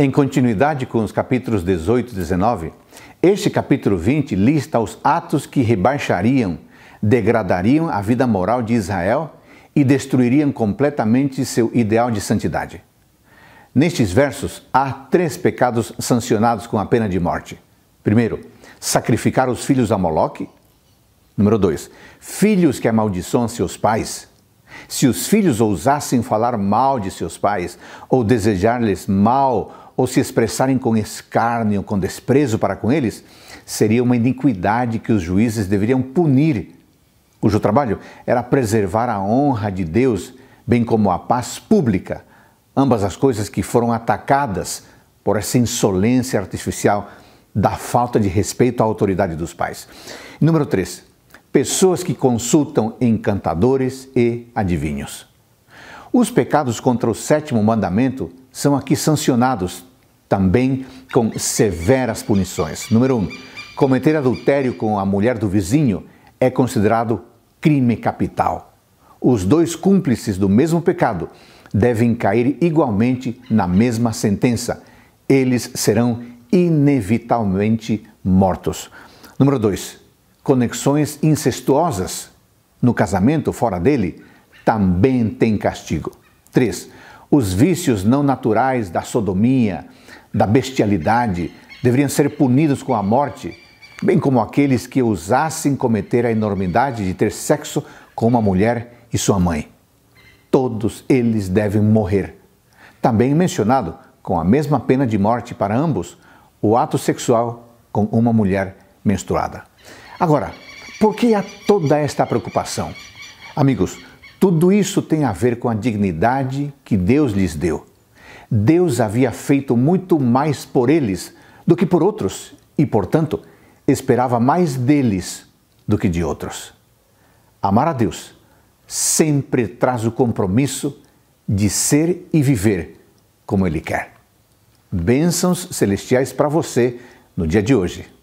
Em continuidade com os capítulos 18 e 19, este capítulo 20 lista os atos que rebaixariam, degradariam a vida moral de Israel e destruiriam completamente seu ideal de santidade. Nestes versos, há três pecados sancionados com a pena de morte. Primeiro, sacrificar os filhos a Moloque. Número dois, Filhos que amaldiçoam seus pais. Se os filhos ousassem falar mal de seus pais, ou desejar-lhes mal, ou se expressarem com escárnio, com desprezo para com eles, seria uma iniquidade que os juízes deveriam punir, cujo trabalho era preservar a honra de Deus, bem como a paz pública, ambas as coisas que foram atacadas por essa insolência artificial da falta de respeito à autoridade dos pais. Número 3 pessoas que consultam encantadores e adivinhos. Os pecados contra o sétimo mandamento são aqui sancionados também com severas punições. Número 1. Um, cometer adultério com a mulher do vizinho é considerado crime capital. Os dois cúmplices do mesmo pecado devem cair igualmente na mesma sentença. Eles serão inevitavelmente mortos. Número 2 conexões incestuosas no casamento, fora dele, também tem castigo. 3. Os vícios não naturais da sodomia, da bestialidade, deveriam ser punidos com a morte, bem como aqueles que ousassem cometer a enormidade de ter sexo com uma mulher e sua mãe. Todos eles devem morrer. Também mencionado, com a mesma pena de morte para ambos, o ato sexual com uma mulher menstruada. Agora, por que há toda esta preocupação? Amigos, tudo isso tem a ver com a dignidade que Deus lhes deu. Deus havia feito muito mais por eles do que por outros e, portanto, esperava mais deles do que de outros. Amar a Deus sempre traz o compromisso de ser e viver como Ele quer. Bênçãos celestiais para você no dia de hoje.